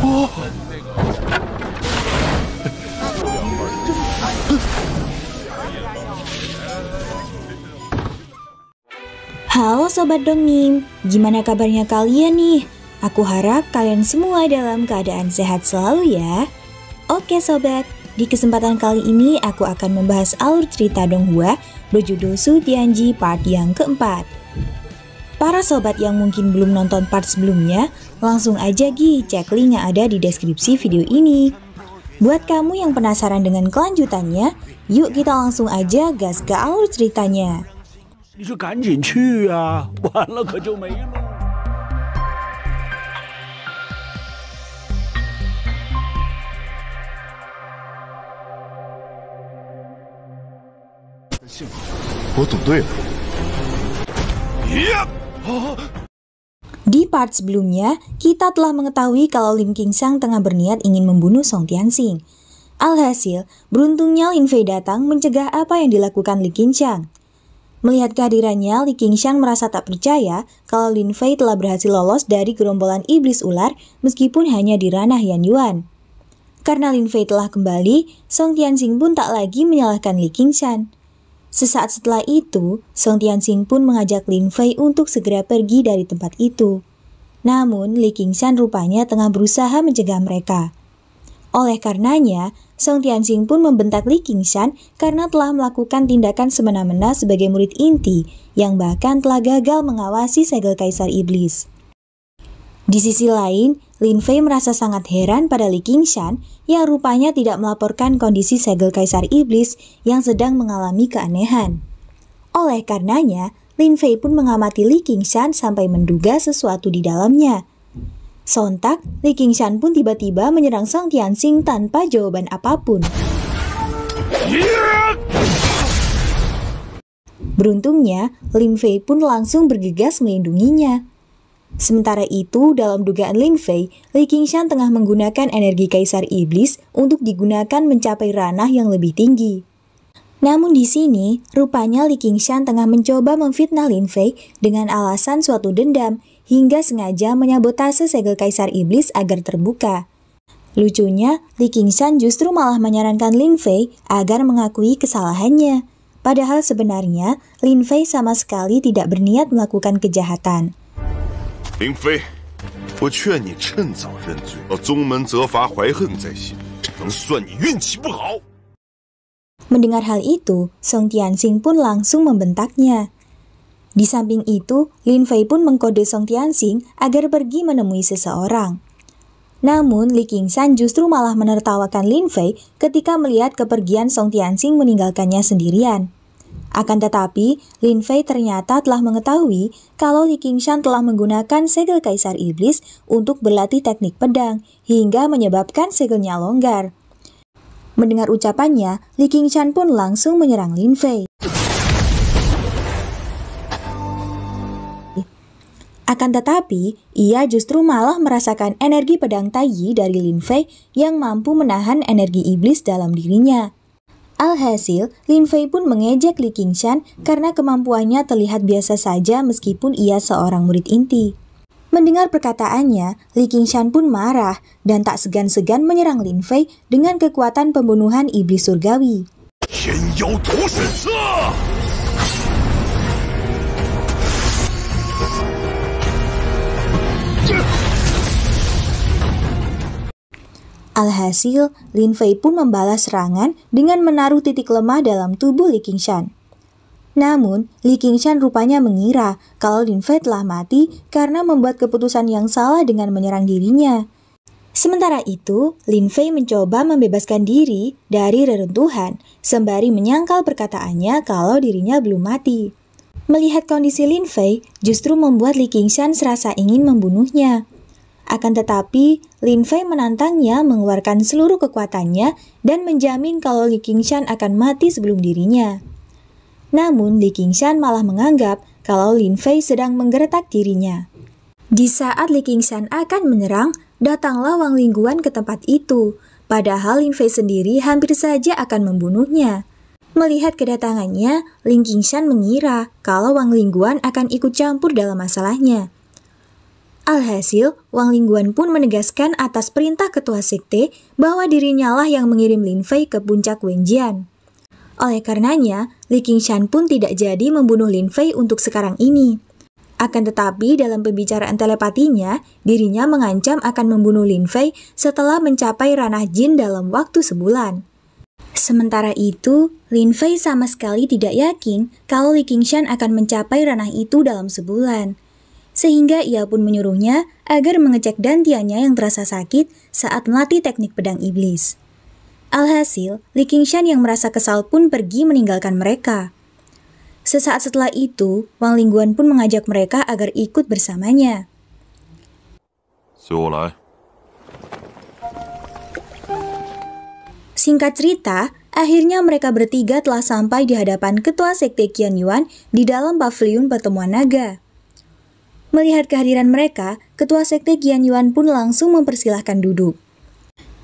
Halo Sobat dongim, gimana kabarnya kalian nih? Aku harap kalian semua dalam keadaan sehat selalu ya. Oke Sobat, di kesempatan kali ini aku akan membahas alur cerita Donghua berjudul Su Tianji Part yang keempat. Para sobat yang mungkin belum nonton part sebelumnya, langsung aja gi cek link yang ada di deskripsi video ini. Buat kamu yang penasaran dengan kelanjutannya, yuk kita langsung aja gas ke alur ceritanya. Yep. Ya. Di part sebelumnya, kita telah mengetahui kalau Lim King Sang tengah berniat ingin membunuh Song Tianxing. Alhasil, beruntungnya Lin Fei datang mencegah apa yang dilakukan Li Sang. Melihat kehadirannya, Li Sang merasa tak percaya kalau Lin Fei telah berhasil lolos dari gerombolan iblis ular meskipun hanya di ranah Yan Yuan. Karena Lin Fei telah kembali, Song Tianxing pun tak lagi menyalahkan Li Sang. Sesaat setelah itu, Song Tianxing pun mengajak Lin Fei untuk segera pergi dari tempat itu. Namun, Li Qingshan rupanya tengah berusaha mencegah mereka. Oleh karenanya, Song Tianxing pun membentak Li Qingshan karena telah melakukan tindakan semena-mena sebagai murid inti yang bahkan telah gagal mengawasi segel kaisar iblis. Di sisi lain, Lin Fei merasa sangat heran pada Li Qingshan yang rupanya tidak melaporkan kondisi segel kaisar iblis yang sedang mengalami keanehan. Oleh karenanya, Lin Fei pun mengamati Li Qingshan sampai menduga sesuatu di dalamnya. Sontak, Li Qingshan pun tiba-tiba menyerang Sang Tianxing tanpa jawaban apapun. Beruntungnya, Lin Fei pun langsung bergegas melindunginya. Sementara itu, dalam dugaan Lin Fei, Li Qingshan tengah menggunakan energi Kaisar Iblis untuk digunakan mencapai ranah yang lebih tinggi. Namun di sini, rupanya Li Qingshan tengah mencoba memfitnah Lin Fei dengan alasan suatu dendam hingga sengaja menyabotase segel Kaisar Iblis agar terbuka. Lucunya, Li Qingshan justru malah menyarankan Lin Fei agar mengakui kesalahannya. Padahal sebenarnya, Lin Fei sama sekali tidak berniat melakukan kejahatan. Mendengar hal itu, Song Tianxing pun langsung membentaknya. Di samping itu, Lin Fei pun mengkode Song Tianxing agar pergi menemui seseorang. Namun, Li Qingsan justru malah menertawakan Lin Fei ketika melihat kepergian Song Tianxing meninggalkannya sendirian. Akan tetapi, Lin Fei ternyata telah mengetahui kalau Li Qingshan telah menggunakan segel Kaisar Iblis untuk berlatih teknik pedang hingga menyebabkan segelnya longgar. Mendengar ucapannya, Li Qingshan pun langsung menyerang Lin Fei. Akan tetapi, ia justru malah merasakan energi pedang Taiyi dari Lin Fei yang mampu menahan energi iblis dalam dirinya. Alhasil, Lin Fei pun mengejek Li Qingshan karena kemampuannya terlihat biasa saja meskipun ia seorang murid inti. Mendengar perkataannya, Li Qingshan pun marah dan tak segan-segan menyerang Lin Fei dengan kekuatan pembunuhan iblis surgawi. Alhasil, Lin Fei pun membalas serangan dengan menaruh titik lemah dalam tubuh Li Qingshan. Namun, Li Qingshan rupanya mengira kalau Lin Fei telah mati karena membuat keputusan yang salah dengan menyerang dirinya. Sementara itu, Lin Fei mencoba membebaskan diri dari reruntuhan sembari menyangkal perkataannya kalau dirinya belum mati. Melihat kondisi Lin Fei justru membuat Li Qingshan serasa ingin membunuhnya. Akan tetapi, Lin Fei menantangnya mengeluarkan seluruh kekuatannya dan menjamin kalau Li Qingshan akan mati sebelum dirinya. Namun, Li Qingshan malah menganggap kalau Lin Fei sedang menggeretak dirinya. Di saat Li Qingshan akan menyerang, datanglah Wang Lingguan ke tempat itu, padahal Lin Fei sendiri hampir saja akan membunuhnya. Melihat kedatangannya, Ling Qingshan mengira kalau Wang Lingguan akan ikut campur dalam masalahnya. Alhasil, Wang Lingguan pun menegaskan atas perintah ketua sekte bahwa dirinya lah yang mengirim Lin Fei ke puncak Wenjian. Oleh karenanya, Li Qingshan pun tidak jadi membunuh Lin Fei untuk sekarang ini. Akan tetapi dalam pembicaraan telepatinya, dirinya mengancam akan membunuh Lin Fei setelah mencapai ranah jin dalam waktu sebulan. Sementara itu, Lin Fei sama sekali tidak yakin kalau Li Qingshan akan mencapai ranah itu dalam sebulan sehingga ia pun menyuruhnya agar mengecek dantiannya yang terasa sakit saat melatih teknik pedang iblis. Alhasil, Li Qingshan yang merasa kesal pun pergi meninggalkan mereka. Sesaat setelah itu, Wang Lingguan pun mengajak mereka agar ikut bersamanya. Eh? Singkat cerita, akhirnya mereka bertiga telah sampai di hadapan ketua sekte Qian Yuan di dalam pavilion pertemuan naga. Melihat kehadiran mereka, ketua sekte Gian Yuan pun langsung mempersilahkan duduk.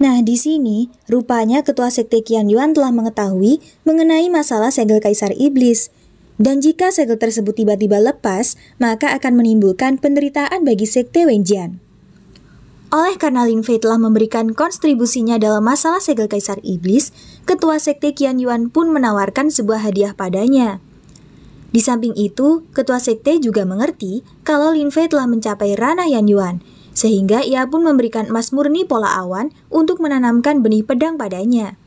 Nah, di sini rupanya ketua sekte Qian Yuan telah mengetahui mengenai masalah segel kaisar iblis. Dan jika segel tersebut tiba-tiba lepas, maka akan menimbulkan penderitaan bagi sekte Wenjian. Oleh karena Lin Fei telah memberikan kontribusinya dalam masalah segel kaisar iblis, ketua sekte Qian Yuan pun menawarkan sebuah hadiah padanya. Di samping itu, ketua sekte juga mengerti kalau Lin Fei telah mencapai ranah Yan Yuan, sehingga ia pun memberikan emas murni pola awan untuk menanamkan benih pedang padanya.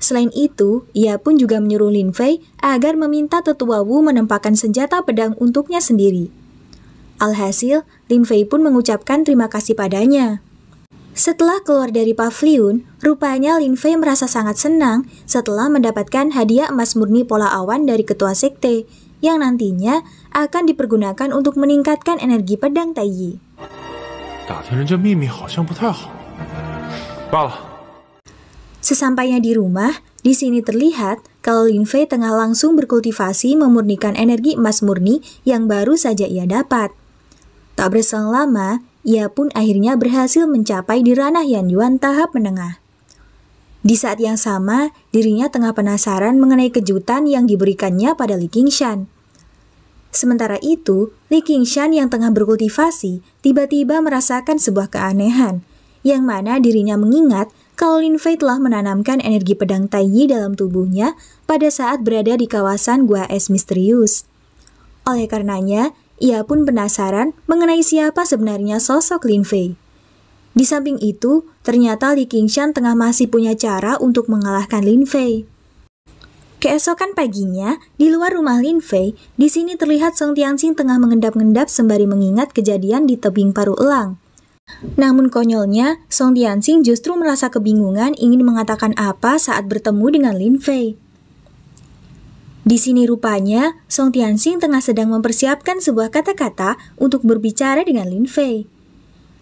Selain itu, ia pun juga menyuruh Lin Fei agar meminta tetua Wu menempatkan senjata pedang untuknya sendiri. Alhasil, Lin Fei pun mengucapkan terima kasih padanya. Setelah keluar dari pavilion, rupanya Lin Fei merasa sangat senang setelah mendapatkan hadiah emas murni pola awan dari ketua sekte yang nantinya akan dipergunakan untuk meningkatkan energi pedang Taiyi. Sesampainya di rumah, di sini terlihat kalau Lin Fei tengah langsung berkultivasi memurnikan energi emas murni yang baru saja ia dapat. Tak berselang lama, ia pun akhirnya berhasil mencapai di ranah Yan Yuan tahap menengah. Di saat yang sama, dirinya tengah penasaran mengenai kejutan yang diberikannya pada Li Qingshan. Sementara itu, Li Qingshan yang tengah berkultivasi tiba-tiba merasakan sebuah keanehan, yang mana dirinya mengingat kalau Lin Fei telah menanamkan energi pedang Tai Yi dalam tubuhnya pada saat berada di kawasan gua es misterius. Oleh karenanya, ia pun penasaran mengenai siapa sebenarnya sosok Lin Fei. Di samping itu, ternyata Li Qingshan tengah masih punya cara untuk mengalahkan Lin Fei. Keesokan paginya, di luar rumah Lin Fei, di sini terlihat Song Tianxing tengah mengendap-endap sembari mengingat kejadian di tebing paru elang. Namun konyolnya, Song Tianxing justru merasa kebingungan ingin mengatakan apa saat bertemu dengan Lin Fei. Di sini rupanya Song Tianxing tengah sedang mempersiapkan sebuah kata-kata untuk berbicara dengan Lin Fei.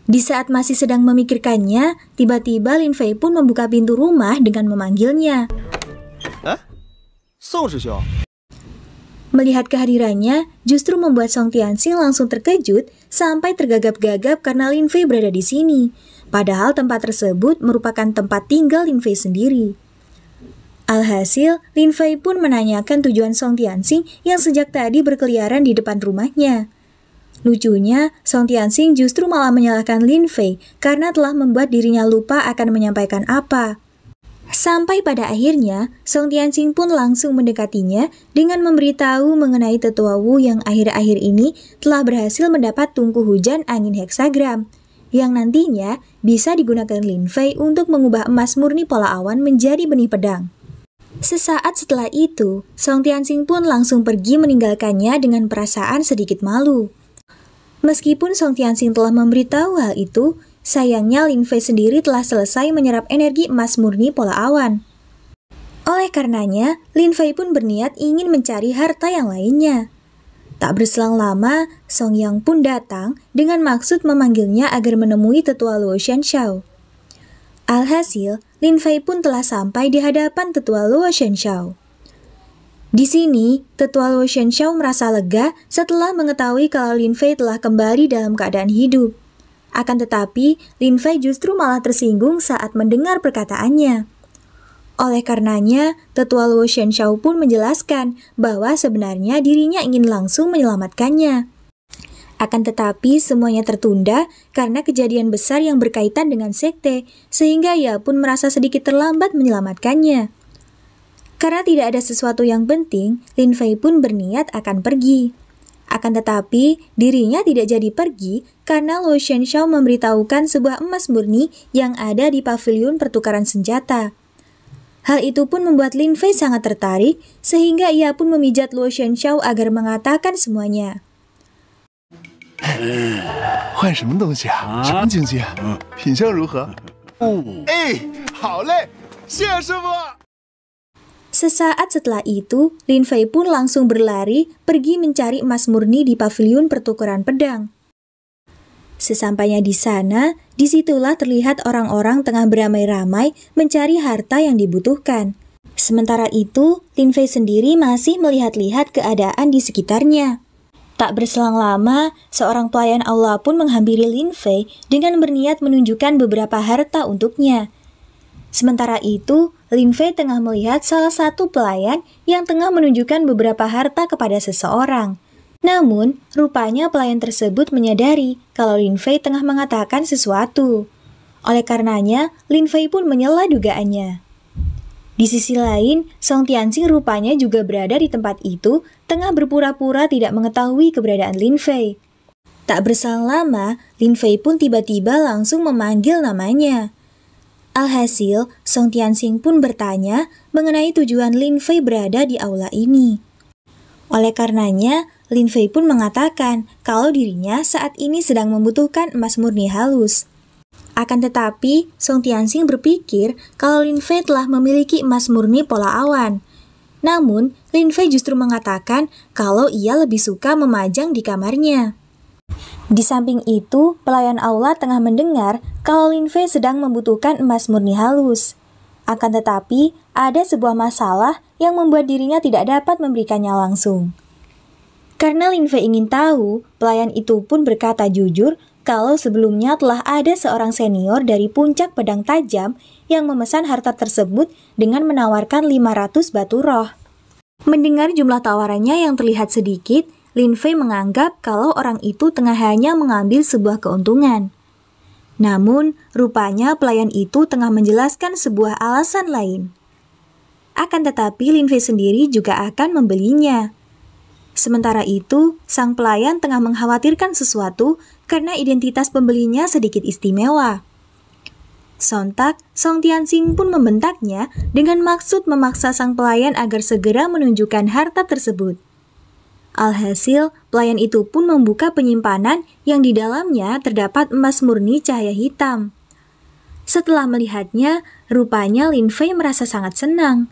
Di saat masih sedang memikirkannya, tiba-tiba Lin Fei pun membuka pintu rumah dengan memanggilnya. Eh? Song Shishou. Melihat kehadirannya, justru membuat Song Tianxing langsung terkejut sampai tergagap-gagap karena Lin Fei berada di sini. Padahal tempat tersebut merupakan tempat tinggal Lin Fei sendiri. Alhasil, Lin Fei pun menanyakan tujuan Song Tianxing yang sejak tadi berkeliaran di depan rumahnya. Lucunya, Song Tianxing justru malah menyalahkan Lin Fei karena telah membuat dirinya lupa akan menyampaikan apa. Sampai pada akhirnya, Song Tianxing pun langsung mendekatinya dengan memberitahu mengenai tetua Wu yang akhir-akhir ini telah berhasil mendapat tungku hujan angin heksagram yang nantinya bisa digunakan Lin Fei untuk mengubah emas murni pola awan menjadi benih pedang. Sesaat setelah itu, Song Tianxing pun langsung pergi meninggalkannya dengan perasaan sedikit malu. Meskipun Song Tianxing telah memberitahu hal itu, sayangnya Lin Fei sendiri telah selesai menyerap energi emas murni pola awan. Oleh karenanya, Lin Fei pun berniat ingin mencari harta yang lainnya. Tak berselang lama, Song Yang pun datang dengan maksud memanggilnya agar menemui tetua Luo Shen Shao. Alhasil, Lin Fei pun telah sampai di hadapan tetua Luo Xiao. Di sini, tetua Luo Xiao merasa lega setelah mengetahui kalau Lin Fei telah kembali dalam keadaan hidup. Akan tetapi, Lin Fei justru malah tersinggung saat mendengar perkataannya. Oleh karenanya, tetua Luo Xiao pun menjelaskan bahwa sebenarnya dirinya ingin langsung menyelamatkannya. Akan tetapi semuanya tertunda karena kejadian besar yang berkaitan dengan sekte, sehingga ia pun merasa sedikit terlambat menyelamatkannya. Karena tidak ada sesuatu yang penting, Lin Fei pun berniat akan pergi. Akan tetapi, dirinya tidak jadi pergi karena Lo Shao memberitahukan sebuah emas murni yang ada di pavilion pertukaran senjata. Hal itu pun membuat Lin Fei sangat tertarik, sehingga ia pun memijat Luo Shao agar mengatakan semuanya. 换什么东西啊？什么经济啊？品相如何？哦，哎，好嘞，谢谢师傅。Sesaat setelah itu, Lin Fei pun langsung berlari pergi mencari emas murni di pavilion pertukaran pedang. Sesampainya di sana, disitulah terlihat orang-orang tengah beramai-ramai mencari harta yang dibutuhkan. Sementara itu, Lin Fei sendiri masih melihat-lihat keadaan di sekitarnya. Tak berselang lama, seorang pelayan Allah pun menghampiri Lin Fei dengan berniat menunjukkan beberapa harta untuknya. Sementara itu, Lin Fei tengah melihat salah satu pelayan yang tengah menunjukkan beberapa harta kepada seseorang. Namun, rupanya pelayan tersebut menyadari kalau Lin Fei tengah mengatakan sesuatu. Oleh karenanya, Lin Fei pun menyela dugaannya. Di sisi lain, Song Tianxing rupanya juga berada di tempat itu, tengah berpura-pura tidak mengetahui keberadaan Lin Fei. Tak berselang lama, Lin Fei pun tiba-tiba langsung memanggil namanya. Alhasil, Song Tianxing pun bertanya mengenai tujuan Lin Fei berada di aula ini. Oleh karenanya, Lin Fei pun mengatakan kalau dirinya saat ini sedang membutuhkan emas murni halus. Akan tetapi, Song Tianxing berpikir kalau Lin Fei telah memiliki emas murni pola awan. Namun, Lin Fei justru mengatakan kalau ia lebih suka memajang di kamarnya. Di samping itu, pelayan Allah tengah mendengar kalau Lin Fei sedang membutuhkan emas murni halus. Akan tetapi, ada sebuah masalah yang membuat dirinya tidak dapat memberikannya langsung. Karena Lin Fei ingin tahu, pelayan itu pun berkata jujur kalau sebelumnya telah ada seorang senior dari puncak pedang tajam yang memesan harta tersebut dengan menawarkan 500 batu roh. Mendengar jumlah tawarannya yang terlihat sedikit, Lin Fei menganggap kalau orang itu tengah hanya mengambil sebuah keuntungan. Namun, rupanya pelayan itu tengah menjelaskan sebuah alasan lain. Akan tetapi, Lin Fei sendiri juga akan membelinya. Sementara itu, sang pelayan tengah mengkhawatirkan sesuatu karena identitas pembelinya sedikit istimewa. Sontak, Song Tianxing pun membentaknya dengan maksud memaksa sang pelayan agar segera menunjukkan harta tersebut. Alhasil, pelayan itu pun membuka penyimpanan yang di dalamnya terdapat emas murni cahaya hitam. Setelah melihatnya, rupanya Lin Fei merasa sangat senang.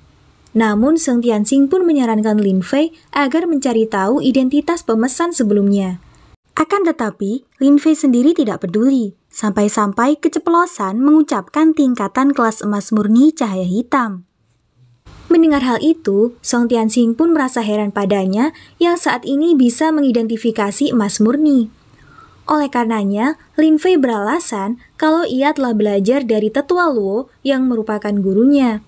Namun, Seng Tianxing pun menyarankan Lin Fei agar mencari tahu identitas pemesan sebelumnya. Akan tetapi, Lin Fei sendiri tidak peduli, sampai-sampai keceplosan mengucapkan tingkatan kelas emas murni cahaya hitam. Mendengar hal itu, Song Tianxing pun merasa heran padanya yang saat ini bisa mengidentifikasi emas murni. Oleh karenanya, Lin Fei beralasan kalau ia telah belajar dari tetua Luo yang merupakan gurunya.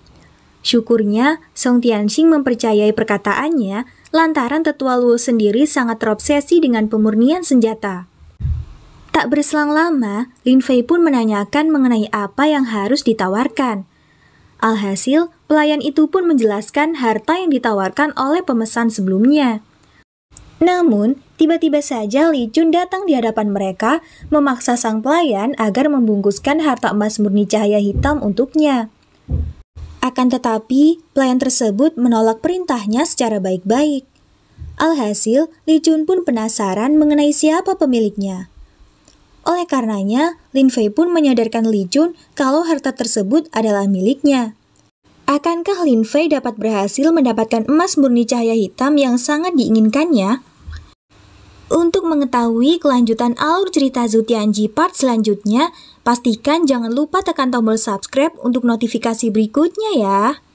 Syukurnya, Song Tianxing mempercayai perkataannya lantaran tetua Luo sendiri sangat terobsesi dengan pemurnian senjata. Tak berselang lama, Lin Fei pun menanyakan mengenai apa yang harus ditawarkan. Alhasil, pelayan itu pun menjelaskan harta yang ditawarkan oleh pemesan sebelumnya. Namun, tiba-tiba saja Li Jun datang di hadapan mereka, memaksa sang pelayan agar membungkuskan harta emas murni cahaya hitam untuknya. Akan tetapi, pelayan tersebut menolak perintahnya secara baik-baik. Alhasil, Li Jun pun penasaran mengenai siapa pemiliknya. Oleh karenanya, Lin Fei pun menyadarkan Li Jun kalau harta tersebut adalah miliknya. Akankah Lin Fei dapat berhasil mendapatkan emas murni cahaya hitam yang sangat diinginkannya? Untuk mengetahui kelanjutan alur cerita Zutianji part selanjutnya, pastikan jangan lupa tekan tombol subscribe untuk notifikasi berikutnya ya.